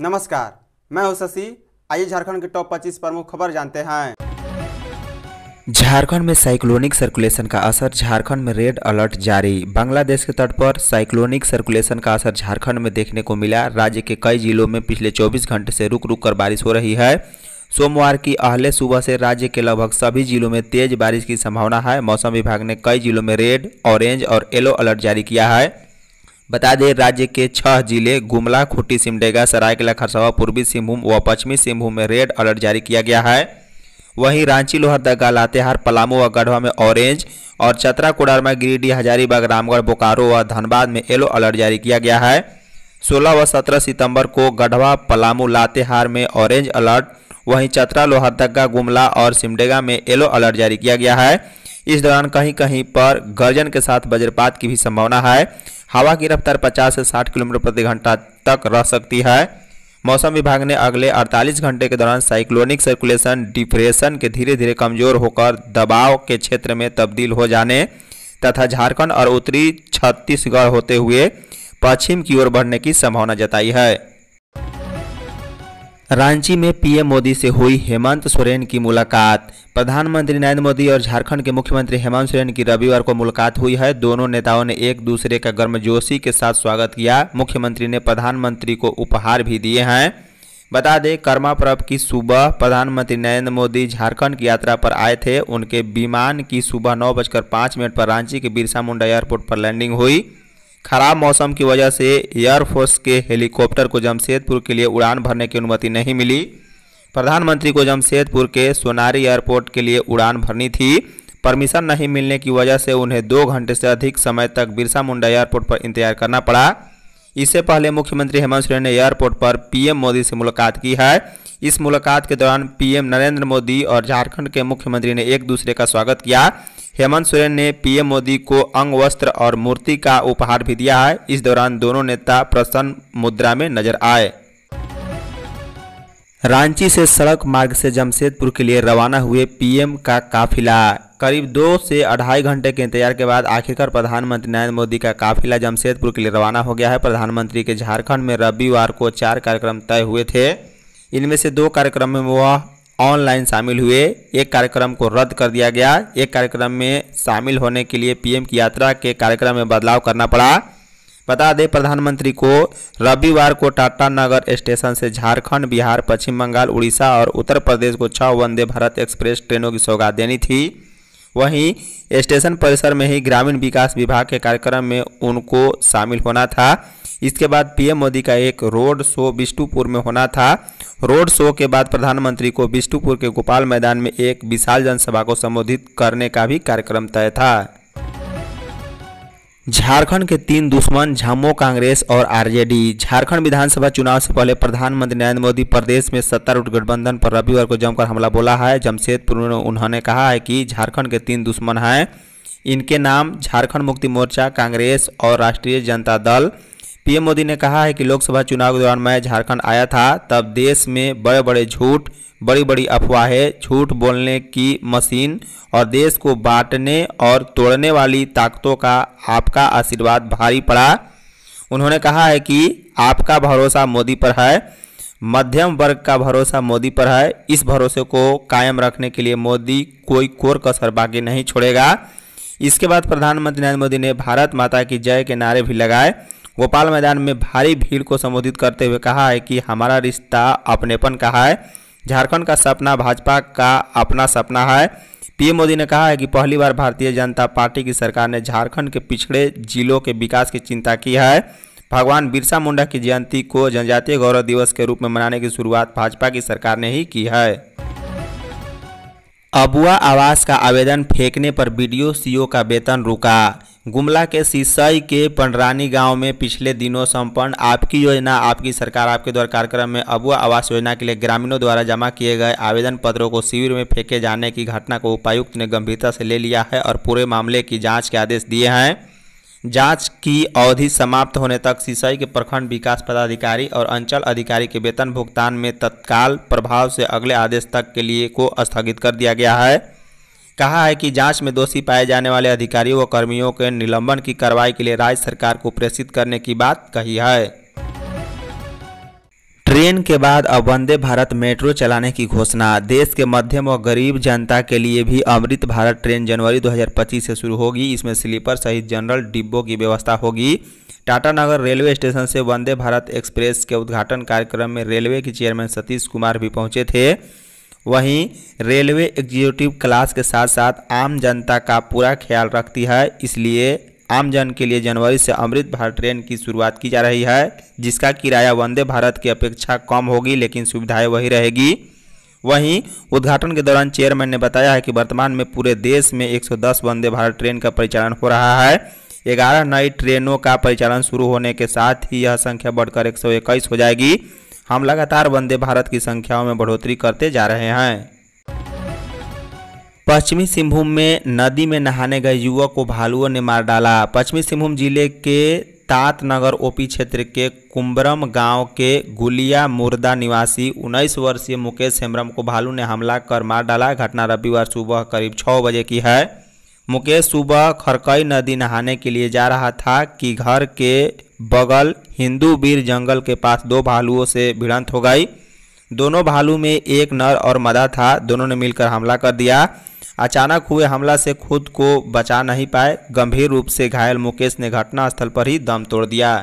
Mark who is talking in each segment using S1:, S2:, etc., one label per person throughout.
S1: नमस्कार मैं हूं शशि आइए झारखंड के टॉप 25 प्रमुख खबर जानते हैं झारखंड में साइक्लोनिक सर्कुलेशन का असर झारखंड में रेड अलर्ट जारी बांग्लादेश के तट पर साइक्लोनिक सर्कुलेशन का असर झारखंड में देखने को मिला राज्य के कई जिलों में पिछले 24 घंटे से रुक रुक कर बारिश हो रही है सोमवार की अहले सुबह से राज्य के लगभग सभी जिलों में तेज बारिश की संभावना है मौसम विभाग ने कई जिलों में रेड ऑरेंज और येलो अलर्ट जारी किया है बता दें राज्य के छह जिले गुमला खुट्टी सिमडेगा सरायकला खरसावा पूर्वी सिंहभूम व पश्चिमी सिंहभूम में रेड अलर्ट जारी किया गया है वहीं रांची लोहरदगा लातेहार पलामू व गढ़वा में ऑरेंज और चतरा कोडरमा गिरिडीह हजारीबाग रामगढ़ बोकारो व धनबाद में येलो अलर्ट जारी किया गया है 16 व 17 सितंबर को गढ़वा पलामू लातेहार में ऑरेंज अलर्ट वहीं चतरा लोहरदगा गुमला और सिमडेगा में येलो अलर्ट जारी किया गया है इस दौरान कहीं कहीं पर गर्जन के साथ वज्रपात की भी संभावना है हवा की रफ्तार 50 से 60 किलोमीटर प्रति घंटा तक रह सकती है मौसम विभाग ने अगले 48 घंटे के दौरान साइक्लोनिक सर्कुलेशन डिप्रेशन के धीरे धीरे कमजोर होकर दबाव के क्षेत्र में तब्दील हो जाने तथा झारखंड और उत्तरी छत्तीसगढ़ होते हुए पश्चिम की ओर बढ़ने की संभावना जताई है रांची में पीएम मोदी से हुई हेमंत सोरेन की मुलाकात प्रधानमंत्री नरेंद्र मोदी और झारखंड के मुख्यमंत्री हेमंत सोरेन की रविवार को मुलाकात हुई है दोनों नेताओं ने एक दूसरे का गर्मजोशी के साथ स्वागत किया मुख्यमंत्री ने प्रधानमंत्री को उपहार भी दिए हैं बता दें कर्मा पर्व की सुबह प्रधानमंत्री नरेंद्र मोदी झारखंड की यात्रा पर आए थे उनके विमान की सुबह नौ बजकर पाँच मिनट पर रांची के बिरसा मुंडा एयरपोर्ट पर लैंडिंग हुई खराब मौसम की वजह से एयरफोर्स के हेलीकॉप्टर को जमशेदपुर के लिए उड़ान भरने की अनुमति नहीं मिली प्रधानमंत्री को जमशेदपुर के सोनारी एयरपोर्ट के लिए उड़ान भरनी थी परमिशन नहीं मिलने की वजह से उन्हें दो घंटे से अधिक समय तक बिरसा मुंडा एयरपोर्ट पर इंतजार करना पड़ा इससे पहले मुख्यमंत्री हेमंत सोरेन ने एयरपोर्ट पर पीएम मोदी से मुलाकात की है इस मुलाकात के दौरान पीएम नरेंद्र मोदी और झारखंड के मुख्यमंत्री ने एक दूसरे का स्वागत किया हेमंत सोरेन ने पीएम मोदी को अंग वस्त्र और मूर्ति का उपहार भी दिया है इस दौरान दोनों नेता प्रसन्न मुद्रा में नजर आए रांची से सड़क मार्ग से जमशेदपुर के लिए रवाना हुए पीएम का काफिला करीब दो से अढ़ाई घंटे के इंतजार के बाद आखिरकार प्रधानमंत्री नरेंद्र मोदी का काफिला जमशेदपुर के लिए रवाना हो गया है प्रधानमंत्री के झारखंड में रविवार को चार कार्यक्रम तय हुए थे इनमें से दो कार्यक्रम में वह ऑनलाइन शामिल हुए एक कार्यक्रम को रद्द कर दिया गया एक कार्यक्रम में शामिल होने के लिए पीएम की यात्रा के कार्यक्रम में बदलाव करना पड़ा बता दें प्रधानमंत्री को रविवार को टाटा नगर स्टेशन से झारखंड बिहार पश्चिम बंगाल उड़ीसा और उत्तर प्रदेश को छः वंदे भारत एक्सप्रेस ट्रेनों की सौगात देनी थी वहीं स्टेशन परिसर में ही ग्रामीण विकास विभाग के कार्यक्रम में उनको शामिल होना था इसके बाद पीएम मोदी का एक रोड शो बिष्टुपुर में होना था रोड शो के बाद प्रधानमंत्री को बिष्टुपुर के गोपाल मैदान में एक विशाल जनसभा को संबोधित करने का भी कार्यक्रम तय था झारखंड के तीन दुश्मन झामो कांग्रेस और आरजेडी झारखंड विधानसभा चुनाव से पहले प्रधानमंत्री नरेंद्र मोदी प्रदेश में सत्तारूढ़ गठबंधन पर रविवार को जमकर हमला बोला है जमशेदपुर में उन्होंने कहा है कि झारखंड के तीन दुश्मन हैं इनके नाम झारखंड मुक्ति मोर्चा कांग्रेस और राष्ट्रीय जनता दल पीएम मोदी ने कहा है कि लोकसभा चुनाव के दौरान मैं झारखंड आया था तब देश में बड़े बड़े झूठ बड़ी बड़ी अफवाहें झूठ बोलने की मशीन और देश को बांटने और तोड़ने वाली ताकतों का आपका आशीर्वाद भारी पड़ा उन्होंने कहा है कि आपका भरोसा मोदी पर है मध्यम वर्ग का भरोसा मोदी पर है इस भरोसे को कायम रखने के लिए मोदी कोई कोर कसर बाकी नहीं छोड़ेगा इसके बाद प्रधानमंत्री नरेंद्र मोदी ने भारत माता की जय के नारे भी लगाए गोपाल मैदान में भारी भीड़ को संबोधित करते हुए कहा है कि हमारा रिश्ता अपनेपन का है झारखंड का सपना भाजपा का अपना सपना है पीएम मोदी ने कहा है कि पहली बार भारतीय जनता पार्टी की सरकार ने झारखंड के पिछड़े जिलों के विकास की चिंता की है भगवान बिरसा मुंडा की जयंती को जनजातीय गौरव दिवस के रूप में मनाने की शुरुआत भाजपा की सरकार ने ही की है अबुआ आवास का आवेदन फेंकने पर बी डी का वेतन रुका गुमला के सीसई के पंडरानी गांव में पिछले दिनों संपन्न आपकी योजना आपकी सरकार आपके द्वारा कार्यक्रम में अबुआ आवास योजना के लिए ग्रामीणों द्वारा जमा किए गए आवेदन पत्रों को शिविर में फेंके जाने की घटना को उपायुक्त ने गंभीरता से ले लिया है और पूरे मामले की जांच के आदेश दिए हैं जांच की अवधि समाप्त होने तक सीसई के प्रखंड विकास पदाधिकारी और अंचल अधिकारी के वेतन भुगतान में तत्काल प्रभाव से अगले आदेश तक के लिए को स्थगित कर दिया गया है कहा है कि जांच में दोषी पाए जाने वाले अधिकारियों व कर्मियों के निलंबन की कार्रवाई के लिए राज्य सरकार को प्रेषित करने की बात कही है ट्रेन के बाद अब वंदे भारत मेट्रो चलाने की घोषणा देश के मध्यम और गरीब जनता के लिए भी अमृत भारत ट्रेन जनवरी 2025 से शुरू होगी इसमें स्लीपर सहित जनरल डिब्बों की व्यवस्था होगी टाटानगर रेलवे स्टेशन से वंदे भारत एक्सप्रेस के उद्घाटन कार्यक्रम में रेलवे के चेयरमैन सतीश कुमार भी पहुंचे थे वहीं रेलवे एग्जीक्यूटिव क्लास के साथ साथ आम जनता का पूरा ख्याल रखती है इसलिए आमजन के लिए जनवरी से अमृत भारत ट्रेन की शुरुआत की जा रही है जिसका किराया वंदे भारत की अपेक्षा कम होगी लेकिन सुविधाएं वही रहेगी वहीं उद्घाटन के दौरान चेयरमैन ने बताया है कि वर्तमान में पूरे देश में 110 वंदे भारत ट्रेन का परिचालन हो रहा है ग्यारह नई ट्रेनों का परिचालन शुरू होने के साथ ही यह संख्या बढ़कर एक हो जाएगी हम लगातार वंदे भारत की संख्याओं में बढ़ोतरी करते जा रहे हैं पश्चिमी सिंहभूम में नदी में नहाने गए युवक को भालुओं ने मार डाला पश्चिमी सिंहभूम जिले के तातनगर ओपी क्षेत्र के कुम्बरम गांव के गुलिया मुर्दा निवासी 19 वर्षीय मुकेश हेम्ब्रम को भालू ने हमला कर मार डाला घटना रविवार सुबह करीब छः बजे की है मुकेश सुबह खरकई नदी नहाने के लिए जा रहा था कि घर के बगल हिंदू वीर जंगल के पास दो भालुओं से भिड़ंत हो गई दोनों भालू में एक नर और मदा था दोनों ने मिलकर हमला कर दिया अचानक हुए हमला से खुद को बचा नहीं पाए गंभीर रूप से घायल मुकेश ने घटनास्थल पर ही दम तोड़ दिया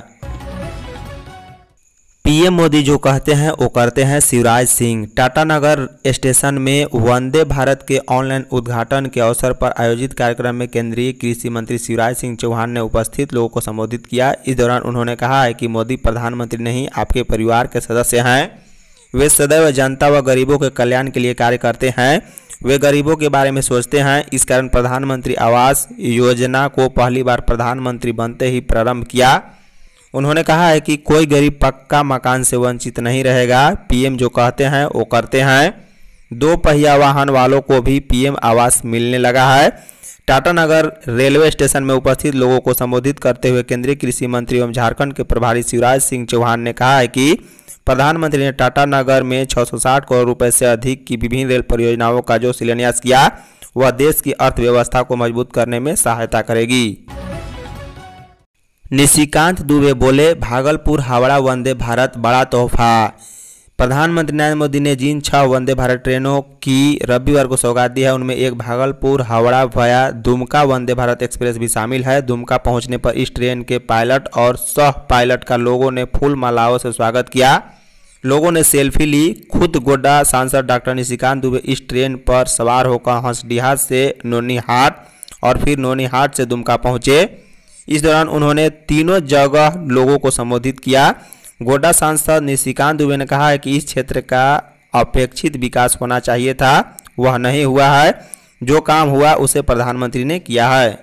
S1: पीएम मोदी जो कहते हैं वो करते हैं शिवराज सिंह टाटानगर स्टेशन में वंदे भारत के ऑनलाइन उद्घाटन के अवसर पर आयोजित कार्यक्रम में केंद्रीय कृषि मंत्री शिवराज सिंह चौहान ने उपस्थित लोगों को संबोधित किया इस दौरान उन्होंने कहा है कि मोदी प्रधानमंत्री नहीं आपके परिवार के सदस्य हैं वे सदैव जनता व गरीबों के कल्याण के लिए कार्य करते हैं वे गरीबों के बारे में सोचते हैं इस कारण प्रधानमंत्री आवास योजना को पहली बार प्रधानमंत्री बनते ही प्रारंभ किया उन्होंने कहा है कि कोई गरीब पक्का मकान से वंचित नहीं रहेगा पीएम जो कहते हैं वो करते हैं दो पहिया वाहन वालों को भी पीएम आवास मिलने लगा है टाटा नगर रेलवे स्टेशन में उपस्थित लोगों को संबोधित करते हुए केंद्रीय कृषि मंत्री एवं झारखंड के प्रभारी शिवराज सिंह चौहान ने कहा है कि प्रधानमंत्री ने टाटा नगर में 660 करोड़ रुपए से अधिक की विभिन्न रेल परियोजनाओं का जो शिलान्यास किया वह देश की अर्थव्यवस्था को मजबूत करने में सहायता करेगी निशिकांत दुबे बोले भागलपुर हावड़ा वंदे भारत बड़ा तोहफा प्रधानमंत्री नरेंद्र मोदी ने जिन छह वंदे भारत ट्रेनों की रविवार को सौगात दी है उनमें एक भागलपुर हावड़ा भया दुमका वंदे भारत एक्सप्रेस भी शामिल है दुमका पहुंचने पर इस ट्रेन के पायलट और सह पायलट का लोगों ने फूल मालाओं से स्वागत किया लोगों ने सेल्फी ली खुद गोड्डा सांसद डॉक्टर निशिकांत दुबे इस ट्रेन पर सवार होकर हंसडीहा से नोनीहाट और फिर नोनीहाट से दुमका पहुंचे इस दौरान उन्होंने तीनों जगह लोगों को संबोधित किया गोड्डा सांसद निशिकांत दुबे ने कहा है कि इस क्षेत्र का अपेक्षित विकास होना चाहिए था वह नहीं हुआ है जो काम हुआ उसे प्रधानमंत्री ने किया है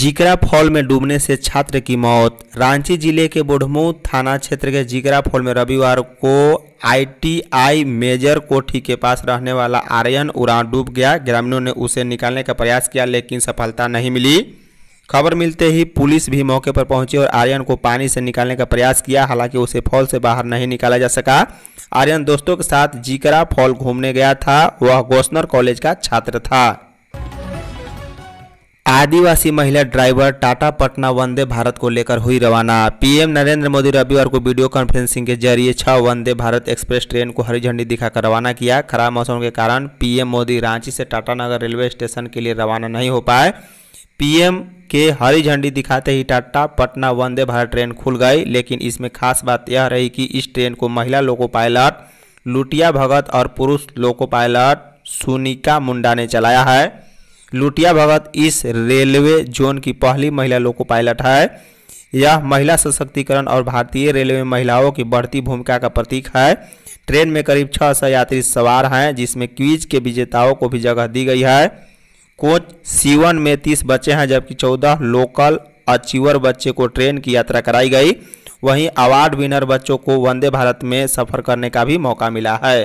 S1: जिकरा फॉल में डूबने से छात्र की मौत रांची जिले के बुढ़मू थाना क्षेत्र के जिकरा फॉल में रविवार को आईटीआई मेजर कोठी के पास रहने वाला आर्यन उड़ान डूब गया ग्रामीणों ने उसे निकालने का प्रयास किया लेकिन सफलता नहीं मिली खबर मिलते ही पुलिस भी मौके पर पहुंची और आर्यन को पानी से निकालने का प्रयास किया हालांकि उसे फॉल से बाहर नहीं निकाला जा सका आर्यन दोस्तों के साथ जीकरा फॉल घूमने गया था वह गोसनर कॉलेज का छात्र था आदिवासी महिला ड्राइवर टाटा पटना वंदे भारत को लेकर हुई रवाना पीएम नरेंद्र मोदी रविवार को वीडियो कॉन्फ्रेंसिंग के जरिए छह वंदे भारत एक्सप्रेस ट्रेन को हरी झंडी दिखाकर रवाना किया खराब मौसम के कारण पीएम मोदी रांची से टाटानगर रेलवे स्टेशन के लिए रवाना नहीं हो पाए पीएम के हरी झंडी दिखाते ही टाटा पटना वंदे भारत ट्रेन खुल गई लेकिन इसमें खास बात यह रही कि इस ट्रेन को महिला लोको पायलट लुटिया भगत और पुरुष लोको पायलट सुनिका मुंडा ने चलाया है लुटिया भगत इस रेलवे जोन की पहली महिला लोको पायलट है यह महिला सशक्तिकरण और भारतीय रेलवे में महिलाओं की बढ़ती भूमिका का प्रतीक है ट्रेन में करीब छः सौ यात्री सवार हैं जिसमें क्वीज के विजेताओं को भी जगह दी गई है कोच सीवन में तीस बच्चे हैं जबकि चौदह लोकल अचीवर बच्चे को ट्रेन की यात्रा कराई गई वहीं अवार्ड विनर बच्चों को वंदे भारत में सफर करने का भी मौका मिला है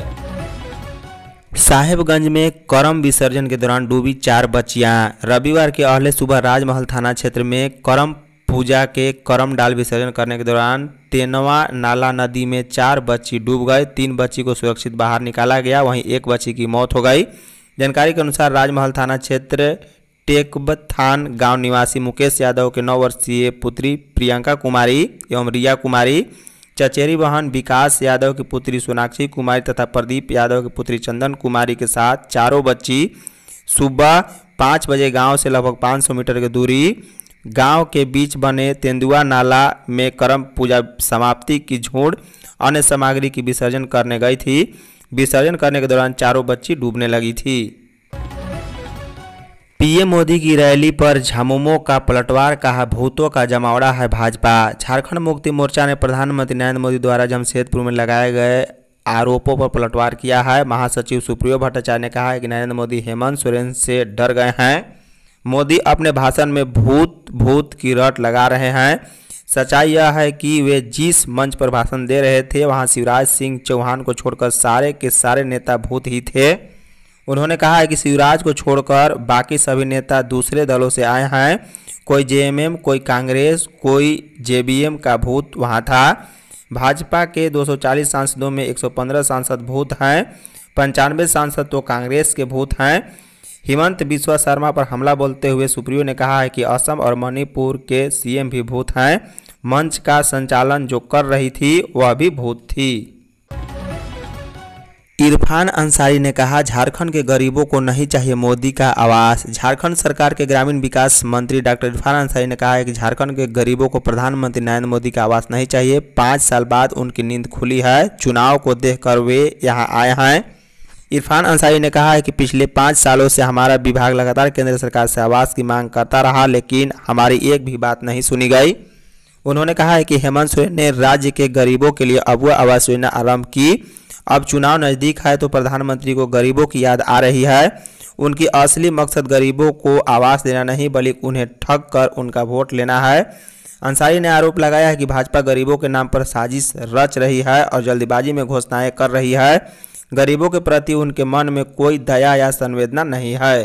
S1: साहेबगंज में करम विसर्जन के दौरान डूबी चार बच्चियां रविवार के अहले सुबह राजमहल थाना क्षेत्र में करम पूजा के करम डाल विसर्जन करने के दौरान तेनवा नाला नदी में चार बच्ची डूब गए तीन बच्ची को सुरक्षित बाहर निकाला गया वहीं एक बच्ची की मौत हो गई जानकारी के अनुसार राजमहल थाना क्षेत्र टेकबथान गांव निवासी मुकेश यादव के नौ वर्षीय पुत्री प्रियंका कुमारी एवं रिया कुमारी चचेरी बहन विकास यादव की पुत्री सोनाक्षी कुमारी तथा प्रदीप यादव की पुत्री चंदन कुमारी के साथ चारों बच्ची सुबह पाँच बजे गांव से लगभग 500 मीटर की दूरी गांव के बीच बने तेंदुआ नाला में करम पूजा समाप्ति की झोड़ अन्य सामग्री की विसर्जन करने गई थी विसर्जन करने के दौरान चारों बच्ची डूबने लगी थी पीएम मोदी की रैली पर झामुमो का पलटवार कहा भूतों का जमावड़ा है भाजपा झारखंड मुक्ति मोर्चा ने प्रधानमंत्री नरेंद्र मोदी द्वारा जमशेदपुर में लगाए गए आरोपों पर पलटवार किया है महासचिव सुप्रियो भट्टाचार्य ने कहा है कि नरेंद्र मोदी हेमंत सोरेन से डर गए हैं मोदी अपने भाषण में भूत भूत की रट लगा रहे हैं सच्चाई यह है कि वे जिस मंच पर भाषण दे रहे थे वहां शिवराज सिंह चौहान को छोड़कर सारे के सारे नेता भूत ही थे उन्होंने कहा है कि शिवराज को छोड़कर बाकी सभी नेता दूसरे दलों से आए हैं कोई जेएमएम कोई कांग्रेस कोई जेबीएम का भूत वहाँ था भाजपा के 240 सांसदों में 115 सांसद भूत हैं पंचानवे सांसद तो कांग्रेस के भूत हैं हिमंत बिश्वा शर्मा पर हमला बोलते हुए सुप्रियो ने कहा है कि असम और मणिपुर के सीएम भी भूत हैं मंच का संचालन जो कर रही थी वह भी भूत थी इरफान अंसारी ने कहा झारखंड के गरीबों को नहीं चाहिए मोदी का आवास झारखंड सरकार के ग्रामीण विकास मंत्री डॉक्टर इरफान अंसारी ने कहा है कि झारखंड के गरीबों को प्रधानमंत्री नरेंद्र मोदी का आवास नहीं चाहिए पाँच साल बाद उनकी नींद खुली है चुनाव को देखकर वे यहाँ आए हैं इरफान अंसारी ने कहा है कि पिछले पाँच सालों से हमारा विभाग लगातार केंद्र सरकार से आवास की मांग करता रहा लेकिन हमारी एक भी बात नहीं सुनी गई उन्होंने कहा है कि हेमंत सोरेन ने राज्य के गरीबों के लिए अबुआ आवास योजना आरंभ की अब चुनाव नज़दीक है तो प्रधानमंत्री को गरीबों की याद आ रही है उनकी असली मकसद गरीबों को आवास देना नहीं बल्कि उन्हें ठग कर उनका वोट लेना है अंसारी ने आरोप लगाया है कि भाजपा गरीबों के नाम पर साजिश रच रही है और जल्दबाजी में घोषणाएं कर रही है गरीबों के प्रति उनके मन में कोई दया या संवेदना नहीं है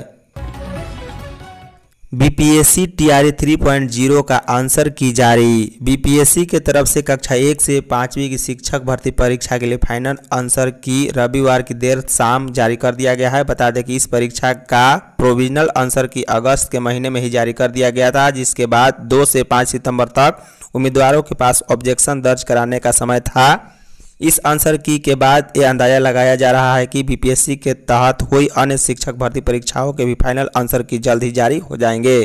S1: बीपीएससी टीआरए 3.0 का आंसर की जारी बीपीएससी के तरफ से कक्षा एक से पाँचवीं की शिक्षक भर्ती परीक्षा के लिए फाइनल आंसर की रविवार की देर शाम जारी कर दिया गया है बता दें कि इस परीक्षा का प्रोविजनल आंसर की अगस्त के महीने में ही जारी कर दिया गया था जिसके बाद दो से पाँच सितंबर तक उम्मीदवारों के पास ऑब्जेक्शन दर्ज कराने का समय था इस आंसर की के बाद ये अंदाजा लगाया जा रहा है कि बीपीएससी के तहत हुई अन्य शिक्षक भर्ती परीक्षाओं के भी फाइनल आंसर की जल्द ही जारी हो जाएंगे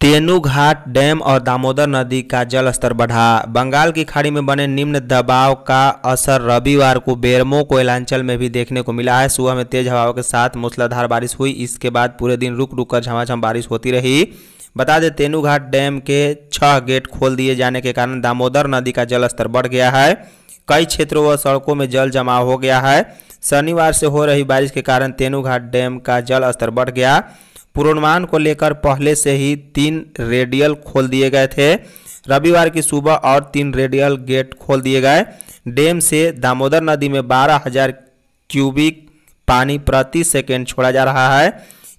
S1: टेनु घाट डैम और दामोदर नदी का जल स्तर बढ़ा बंगाल की खाड़ी में बने निम्न दबाव का असर रविवार को बेरमो कोयलांचल में भी देखने को मिला है सुबह में तेज हवाओं के साथ मूसलाधार बारिश हुई इसके बाद पूरे दिन रुक रुक कर झमाझम बारिश होती रही बता दें तेनूघाट डैम के छह गेट खोल दिए जाने के कारण दामोदर नदी का जलस्तर बढ़ गया है कई क्षेत्रों व सड़कों में जल जमाव हो गया है शनिवार से हो रही बारिश के कारण तेनूघाट डैम का जल स्तर बढ़ गया पूर्वानुमान को लेकर पहले से ही तीन रेडियल खोल दिए गए थे रविवार की सुबह और तीन रेडियल गेट खोल दिए गए डैम से दामोदर नदी में बारह हजार क्यूबिक पानी प्रति सेकेंड छोड़ा जा रहा है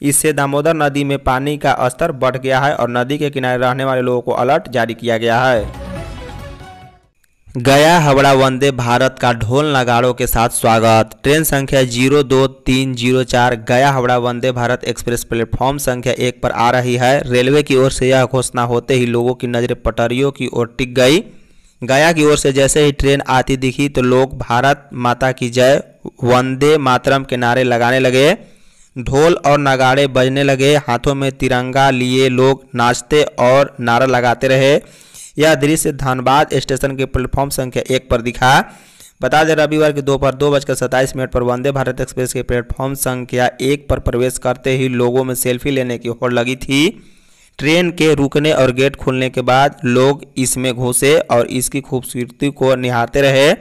S1: इससे दामोदर नदी में पानी का स्तर बढ़ गया है और नदी के किनारे रहने वाले लोगों को अलर्ट जारी किया गया है गया हवड़ा वंदे भारत का ढोल नगाड़ों के साथ स्वागत ट्रेन संख्या जीरो दो तीन जीरो चार गया हवड़ा वंदे भारत एक्सप्रेस प्लेटफॉर्म संख्या एक पर आ रही है रेलवे की ओर से यह घोषणा होते ही लोगों की नज़रें पटरियों की ओर टिक गई गया की ओर से जैसे ही ट्रेन आती दिखी तो लोग भारत माता की जय वंदे मातरम के नारे लगाने लगे ढोल और नगाड़े बजने लगे हाथों में तिरंगा लिए लोग नाचते और नारा लगाते रहे यह दृश्य धनबाद स्टेशन के प्लेटफॉर्म संख्या एक पर दिखा बता दें रविवार की दोपहर दो, दो बजकर सत्ताईस मिनट पर वंदे भारत एक्सप्रेस के प्लेटफॉर्म संख्या एक पर प्रवेश करते ही लोगों में सेल्फी लेने की होड़ लगी थी ट्रेन के रुकने और गेट खुलने के बाद लोग इसमें घुसे और इसकी खूबसूरती को निहारते रहे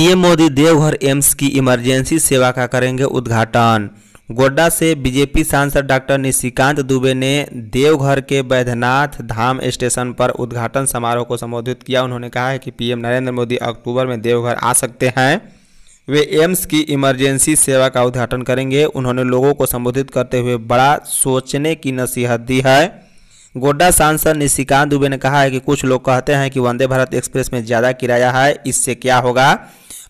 S1: पीएम मोदी देवघर एम्स की इमरजेंसी सेवा का करेंगे उद्घाटन गोड्डा से बीजेपी सांसद डॉक्टर निशिकांत दुबे ने देवघर के बैद्यनाथ धाम स्टेशन पर उद्घाटन समारोह को संबोधित किया उन्होंने कहा है कि पीएम नरेंद्र मोदी अक्टूबर में देवघर आ सकते हैं वे एम्स की इमरजेंसी सेवा का उद्घाटन करेंगे उन्होंने लोगों को संबोधित करते हुए बड़ा सोचने की नसीहत दी है गोड्डा सांसद निशिकांत दुबे ने कहा है कि कुछ लोग कहते हैं कि वंदे भारत एक्सप्रेस में ज़्यादा किराया है इससे क्या होगा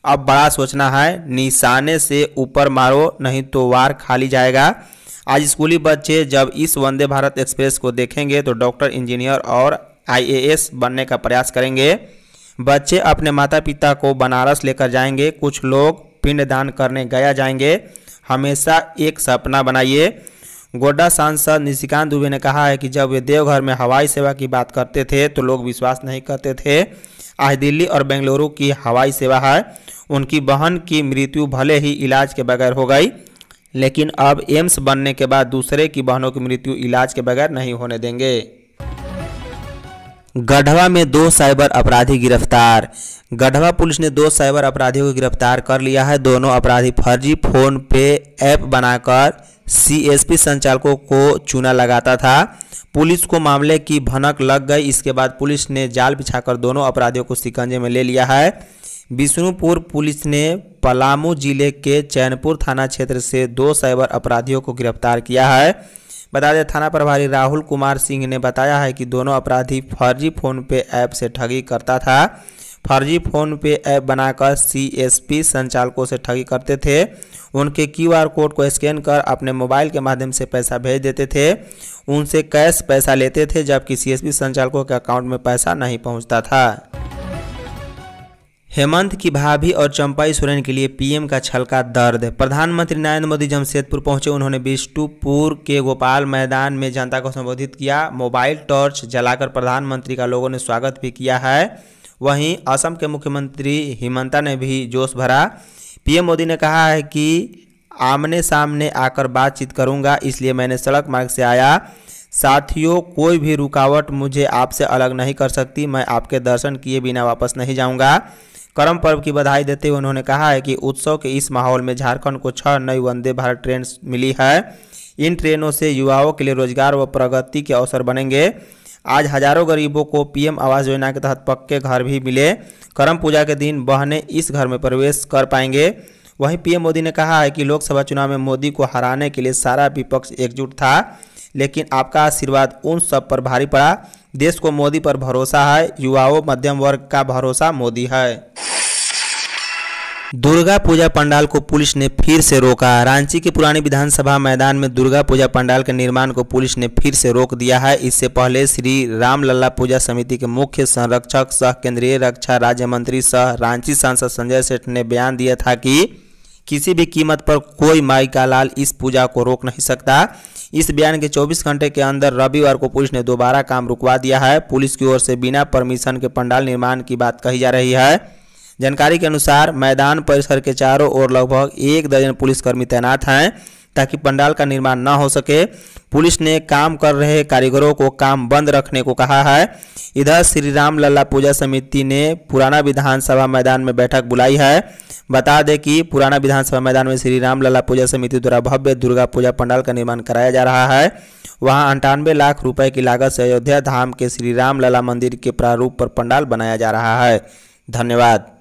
S1: अब बड़ा सोचना है निशाने से ऊपर मारो नहीं तो वार खाली जाएगा आज स्कूली बच्चे जब इस वंदे भारत एक्सप्रेस को देखेंगे तो डॉक्टर इंजीनियर और आईएएस बनने का प्रयास करेंगे बच्चे अपने माता पिता को बनारस लेकर जाएंगे कुछ लोग पिंडदान करने गया जाएंगे हमेशा एक सपना बनाइए गोड्डा सांसद निशिकांत दुबे ने कहा है कि जब वे देवघर में हवाई सेवा की बात करते थे तो लोग विश्वास नहीं करते थे आज दिल्ली और बेंगलुरु की हवाई सेवा है उनकी बहन की मृत्यु भले ही इलाज के बगैर हो गई लेकिन अब एम्स बनने के बाद दूसरे की बहनों की मृत्यु इलाज के बगैर नहीं होने देंगे गढ़वा में दो साइबर अपराधी गिरफ्तार गढ़वा पुलिस ने दो साइबर अपराधियों को गिरफ्तार कर लिया है दोनों अपराधी फर्जी फोन पे ऐप बनाकर सीएसपी संचालकों को चूना लगाता था पुलिस को मामले की भनक लग गई इसके बाद पुलिस ने जाल बिछाकर दोनों अपराधियों को शिकंजे में ले लिया है विष्णुपुर पुलिस ने पलामू जिले के चैनपुर थाना क्षेत्र से दो साइबर अपराधियों को गिरफ्तार किया है बता दें थाना प्रभारी राहुल कुमार सिंह ने बताया है कि दोनों अपराधी फर्जी फोन पे ऐप से ठगी करता था फर्जी फोन पे ऐप बनाकर सीएसपी संचालकों से ठगी करते थे उनके क्यूआर कोड को स्कैन कर अपने मोबाइल के माध्यम से पैसा भेज देते थे उनसे कैश पैसा लेते थे जबकि सीएसपी संचालकों के अकाउंट में पैसा नहीं पहुंचता था हेमंत की भाभी और चंपाई सोरेन के लिए पीएम का छलका दर्द प्रधानमंत्री नरेंद्र मोदी जमशेदपुर पहुंचे उन्होंने बिष्टुपुर के गोपाल मैदान में जनता को संबोधित किया मोबाइल टॉर्च जलाकर प्रधानमंत्री का लोगों ने स्वागत भी किया है वहीं असम के मुख्यमंत्री हिमंता ने भी जोश भरा पीएम मोदी ने कहा है कि आमने सामने आकर बातचीत करूंगा इसलिए मैंने सड़क मार्ग से आया साथियों कोई भी रुकावट मुझे आपसे अलग नहीं कर सकती मैं आपके दर्शन किए बिना वापस नहीं जाऊंगा करम पर्व की बधाई देते हुए उन्होंने कहा है कि उत्सव के इस माहौल में झारखंड को छह नई वंदे भारत ट्रेन मिली है इन ट्रेनों से युवाओं के लिए रोजगार व प्रगति के अवसर बनेंगे आज हजारों गरीबों को पीएम आवास योजना के तहत पक्के घर भी मिले करम पूजा के दिन बहने इस घर में प्रवेश कर पाएंगे वहीं पीएम मोदी ने कहा है कि लोकसभा चुनाव में मोदी को हराने के लिए सारा विपक्ष एकजुट था लेकिन आपका आशीर्वाद उन सब पर भारी पड़ा देश को मोदी पर भरोसा है युवाओं मध्यम वर्ग का भरोसा मोदी है दुर्गा पूजा पंडाल को पुलिस ने फिर से रोका रांची के पुराने विधानसभा मैदान में दुर्गा पूजा पंडाल के निर्माण को पुलिस ने फिर से रोक दिया है इससे पहले श्री रामलला पूजा समिति के मुख्य संरक्षक सह केंद्रीय रक्षा राज्य मंत्री सह रांची सांसद संजय सेठ ने बयान दिया था कि किसी भी कीमत पर कोई माई का लाल इस पूजा को रोक नहीं सकता इस बयान के 24 घंटे के अंदर रविवार को पुलिस ने दोबारा काम रुकवा दिया है पुलिस की ओर से बिना परमिशन के पंडाल निर्माण की बात कही जा रही है जानकारी के अनुसार मैदान परिसर के चारों ओर लगभग एक दर्जन पुलिसकर्मी तैनात हैं ताकि पंडाल का निर्माण न हो सके पुलिस ने काम कर रहे कारीगरों को काम बंद रखने को कहा है इधर श्री राम लल्ला पूजा समिति ने पुराना विधानसभा मैदान में बैठक बुलाई है बता दें कि पुराना विधानसभा मैदान में श्री राम लल्ला पूजा समिति द्वारा भव्य दुर्गा पूजा पंडाल का निर्माण कराया जा रहा है वहां अंठानवे लाख रुपए की लागत से अयोध्या धाम के श्री राम लला मंदिर के प्रारूप पर पंडाल बनाया जा रहा है धन्यवाद